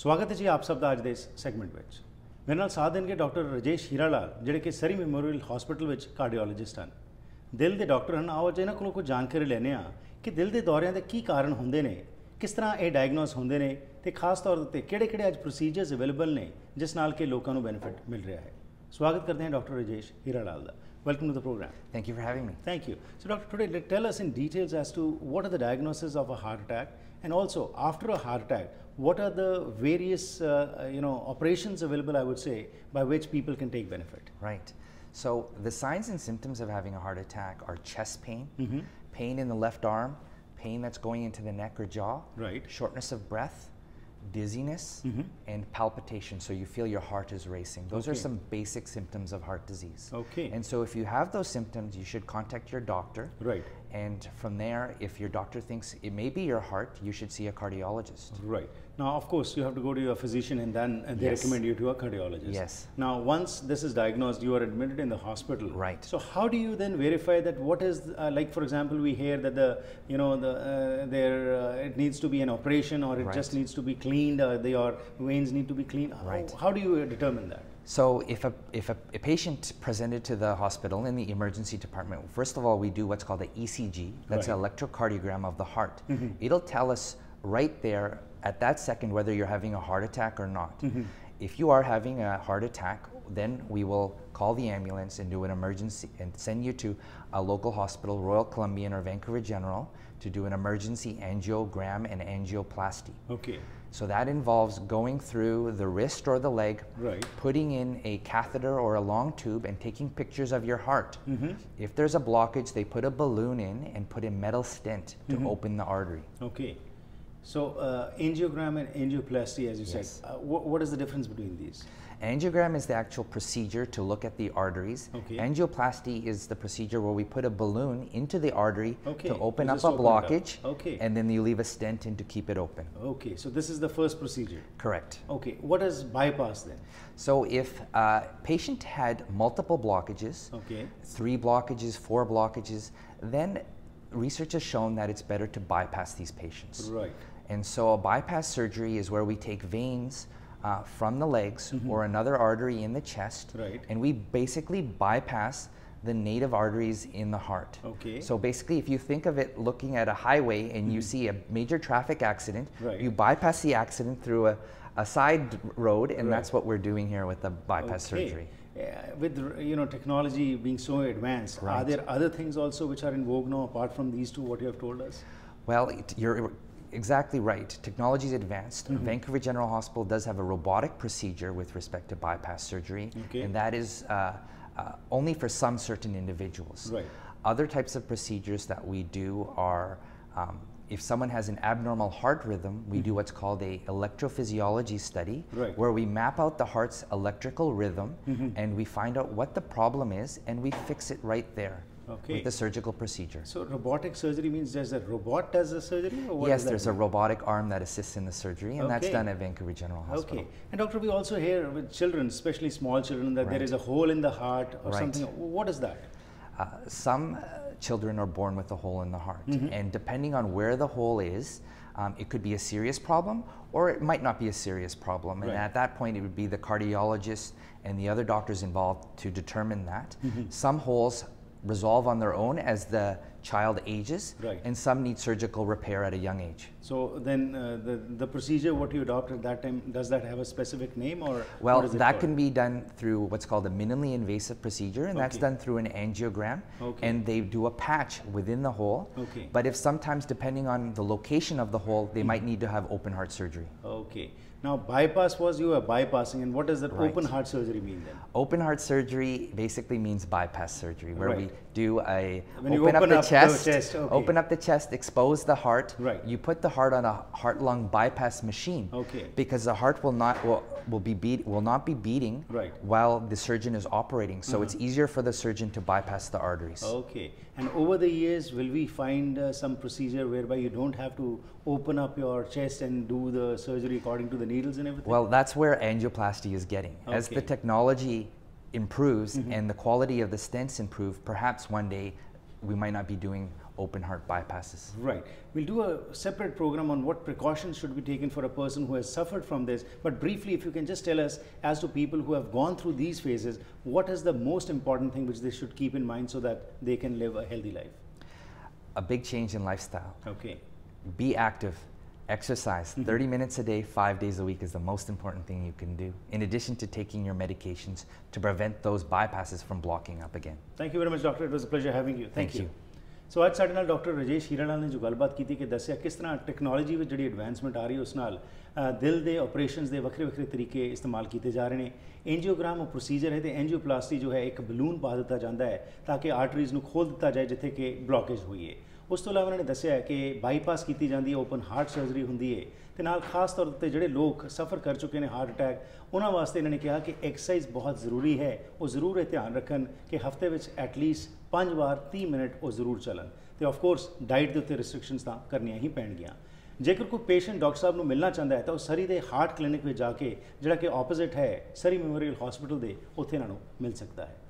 ਸਵਾਗਤ ਹੈ ਜੀ ਆਪ ਸਭ ਦਾ ਅੱਜ ਦੇ ਇਸ ਸੈਗਮੈਂਟ ਵਿੱਚ ਮੇਰੇ ਨਾਲ ਸਾਥ ਦੇਣਗੇ ਡਾਕਟਰ ਰਜੇਸ਼ ਹੀਰਾਲਾਲ ਜਿਹੜੇ ਕਿ ਸਰੀ ਮੈਮੋਰੀਅਲ ਹਸਪੀਟਲ ਵਿੱਚ ਕਾਰਡੀਓਲੋਜਿਸਟ ਹਨ ਦਿਲ ਦੇ ਡਾਕਟਰ ਹਨ ਆਓ ਜੇ ਇਹਨਾਂ ਕੋਲੋਂ ਕੁਝ ਜਾਣਕਾਰੀ ਲੈਨੇ ਆ ਕਿ ਦਿਲ ਦੇ ਦੌਰਿਆਂ ਦੇ ਕੀ ਕਾਰਨ ਹੁੰਦੇ ਨੇ ਕਿਸ ਤਰ੍ਹਾਂ ਇਹ ਡਾਇਗਨੋਸ ਹੁੰਦੇ ਨੇ ਤੇ ਖਾਸ ਤੌਰ ਤੇ ਕਿਹੜੇ-ਕਿਹੜੇ ਅੱਜ ਪ੍ਰੋਸੀਜਰਸ ਅਵੇਲੇਬਲ ਨੇ ਜਿਸ ਨਾਲ ਕਿ ਲੋਕਾਂ ਨੂੰ ਬੈਨੀਫਿਟ ਮਿਲ ਰਿਹਾ ਹੈ ਸਵਾਗਤ ਕਰਦੇ ਹਾਂ ਡਾਕਟਰ ਰਜੇਸ਼ ਹੀਰਾਲਾਲ ਦਾ welcome to the programme thank you for having me thank you so doctor today tell us in details as to what are the diagnosis of a heart attack And also, after a heart attack, what are the various uh, uh, you know operations available? I would say by which people can take benefit. Right. So the signs and symptoms of having a heart attack are chest pain, mm-hmm. pain in the left arm, pain that's going into the neck or jaw, right. shortness of breath, dizziness, mm-hmm. and palpitation. So you feel your heart is racing. Those okay. are some basic symptoms of heart disease. Okay. And so if you have those symptoms, you should contact your doctor. Right. And from there, if your doctor thinks it may be your heart, you should see a cardiologist. Right. Now, of course, you have to go to your physician and then they yes. recommend you to a cardiologist. Yes. Now, once this is diagnosed, you are admitted in the hospital. Right. So, how do you then verify that what is, uh, like for example, we hear that the, you know, the, uh, there, uh, it needs to be an operation or it right. just needs to be cleaned or uh, your veins need to be cleaned. Right. How, how do you determine that? So if a, if a, a patient presented to the hospital in the emergency department, first of all, we do what's called the ECG ECG, that's right. an electrocardiogram of the heart. Mm -hmm. It'll tell us right there at that second whether you're having a heart attack or not. Mm -hmm. If you are having a heart attack, then we will call the ambulance and do an emergency and send you to a local hospital, Royal Columbian or Vancouver General, to do an emergency angiogram and angioplasty. Okay. So that involves going through the wrist or the leg, right. putting in a catheter or a long tube and taking pictures of your heart. Mm -hmm. If there's a blockage, they put a balloon in and put a metal stent to mm -hmm. open the artery. Okay. So uh, angiogram and angioplasty, as you yes. said, uh, wh what is the difference between these? Angiogram is the actual procedure to look at the arteries. Okay. Angioplasty is the procedure where we put a balloon into the artery okay. to open up a blockage, up. Okay. and then you leave a stent in to keep it open. Okay, so this is the first procedure? Correct. Okay, what is bypass then? So if a uh, patient had multiple blockages, okay. three blockages, four blockages, then research has shown that it's better to bypass these patients. Right. And so a bypass surgery is where we take veins uh, from the legs mm -hmm. or another artery in the chest, right. and we basically bypass the native arteries in the heart. Okay. So basically, if you think of it looking at a highway and mm -hmm. you mm-hmm. see a major traffic accident, right. you bypass the accident through a, a side road, and right. that's what we're doing here with the bypass okay. surgery with you know technology being so advanced, right. are there other things also which are in vogue now apart from these two? What you have told us? Well, it, you're exactly right. Technology is advanced. Mm -hmm. Vancouver General Hospital does have a robotic procedure with respect to bypass surgery, okay. and that is uh, uh, only for some certain individuals. Right. Other types of procedures that we do are um, if someone has an abnormal heart rhythm, we mm. do mm-hmm. what's called a electrophysiology study, right. where we map out the heart's electrical rhythm -hmm. and we find out what the problem is and we fix it right there. Okay. with the surgical procedure. So robotic surgery means there's a robot does the surgery? yes, there's mean? a robotic arm that assists in the surgery and okay. that's done at Vancouver General Hospital. Okay. And doctor, we also hear with children, especially small children, that right. there is a hole in the heart or right. something. What is that? Uh, some uh, children are born with a hole in the heart. Mm -hmm. And depending on where the hole is, um, it could be a serious problem or it might not be a serious problem. And right. at that point, it would be the cardiologist and the other doctors involved to determine that. Mm -hmm. Some holes resolve on their own as the child ages, right. and some need surgical repair at a young age. So then, uh, the the procedure what you adopt at that time does that have a specific name or? Well, that called? can be done through what's called a minimally invasive procedure, and okay. that's done through an angiogram, okay. and they do a patch within the hole. Okay. But if sometimes depending on the location of the hole, they mm might need to have open heart surgery. Okay. Now, bypass was you were bypassing, and what does that right. open heart surgery mean then? Open heart surgery basically means bypass surgery, where right. we do a when open, open up, up, the chest, chest okay. open up the chest, expose the heart. Right. You put the heart on a heart lung bypass machine. Okay. Because the heart will not will, will be beat will not be beating right. while the surgeon is operating. So mm -hmm. it's uh-huh. easier for the surgeon to bypass the arteries. Okay. And over the years, will we find uh, some procedure whereby you don't have to open up your chest and do the surgery according to the needles and everything? Well, that's where angioplasty is getting. Okay. As the technology improves mm -hmm. and the quality of the stents improve, perhaps one day we might not be doing open heart bypasses. Right. We'll do a separate program on what precautions should be taken for a person who has suffered from this. But briefly, if you can just tell us, as to people who have gone through these phases, what is the most important thing which they should keep in mind so that they can live a healthy life? A big change in lifestyle. Okay. Be active Exercise. Mm-hmm. 30 minutes a day, five days a week is the most important thing you can do, in addition to taking your medications to prevent those bypasses from blocking up again. Thank you very much, doctor. It was a pleasure having you. Thank, Thank you. you. So ਅੱਜ ਸਾਡੇ ਨਾਲ doctor Rajesh ਹੀਰਾਲਾਲ ਨੇ ਜੋ ਗੱਲਬਾਤ ਕੀਤੀ ਕਿ ਦੱਸਿਆ ਕਿਸ ਤਰ੍ਹਾਂ ਟੈਕਨੋਲੋਜੀ ਵਿੱਚ ਜਿਹੜੀ ਐਡਵਾਂਸਮੈਂਟ ਆ ਰਹੀ ਉਸ ਨਾਲ ਦਿਲ ਦੇ ਆਪਰੇਸ਼ਨਸ ਦੇ ਵੱਖਰੇ ਵੱਖਰੇ ਤਰੀਕੇ ਇਸਤੇਮਾਲ ਕੀਤੇ ਜਾ ਰਹੇ ਨੇ ਐਂਜੀਓਗ੍ਰਾਮ ਪ੍ਰੋਸੀਜਰ ਹੈ ਤੇ ਐਂਜੀਓਪਲਾਸਟੀ ਜੋ ਹੈ ਇੱਕ ਬਲੂਨ ਪਾ ਦਿੱਤਾ ਜਾਂਦਾ ਹੈ ਤਾਂ ਕਿ ਆਰਟਰੀਜ਼ ਨੂੰ ਖੋਲ ਦਿੱਤਾ ਜਾਏ ਜਿੱਥੇ ਕਿ ਬਲੌਕੇਜ ਹੋਈ ਹੈ ਉਸ ਤੋਂ ਇਲਾਵਾ ਉਹਨੇ ਨੇ ਦੱਸਿਆ ਹੈ ਕਿ ਬਾਈਪਾਸ ਕੀਤੀ ਜਾਂਦੀ ਹੈ ਓਪਨ ਹਾਰਟ ਸਰਜਰੀ ਹੁੰਦੀ ਹੈ ਤੇ ਨਾਲ ਖਾਸ ਤੌਰ ਤੇ ਜਿਹੜੇ ਲੋਕ ਸਫਰ ਕਰ ਚੁੱਕੇ ਨੇ ਹਾਰਟ ਅਟੈਕ ਉਹਨਾਂ ਵਾਸਤੇ ਇਹਨਾਂ ਨੇ ਕਿਹਾ ਕਿ ਐਕਸਰਸਾਈਜ਼ ਬਹੁਤ ਜ਼ਰੂਰੀ ਹੈ ਉਹ ਜ਼ਰੂਰ ਇਹ ਧਿਆਨ ਰੱਖਣ ਕਿ ਹਫਤੇ ਵਿੱਚ ਐਟਲੀਸਟ 5 ਵਾਰ 30 ਮਿੰਟ ਉਹ ਜ਼ਰੂਰ ਚੱਲਣ ਤੇ ਆਫ ਕੋਰਸ ਡਾਈਟ ਦੇ ਉੱਤੇ ਰੈਸਟ੍ਰਿਕਸ਼ਨਸ ਤਾਂ ਕਰਨੀਆਂ ਹੀ ਪੈਣਗੀਆਂ ਜੇਕਰ ਕੋਈ ਪੇਸ਼ੈਂਟ ਡਾਕਟਰ ਸਾਹਿਬ ਨੂੰ ਮਿਲਣਾ ਚਾਹੁੰਦਾ ਹੈ ਤਾਂ ਉਹ ਸਰੀ ਦੇ ਹਾਰਟ ਕਲੀਨਿਕ ਵਿੱਚ ਜਾ ਕੇ ਜਿਹੜਾ ਕਿ ਆਪੋਜ਼ਿਟ ਹੈ ਸਰੀ ਮੈਮੋਰੀਅਲ ਹਸਪੀਟਲ ਦੇ ਉੱਥੇ ਇਹਨਾਂ ਨੂੰ ਮਿਲ ਸਕਦਾ ਹੈ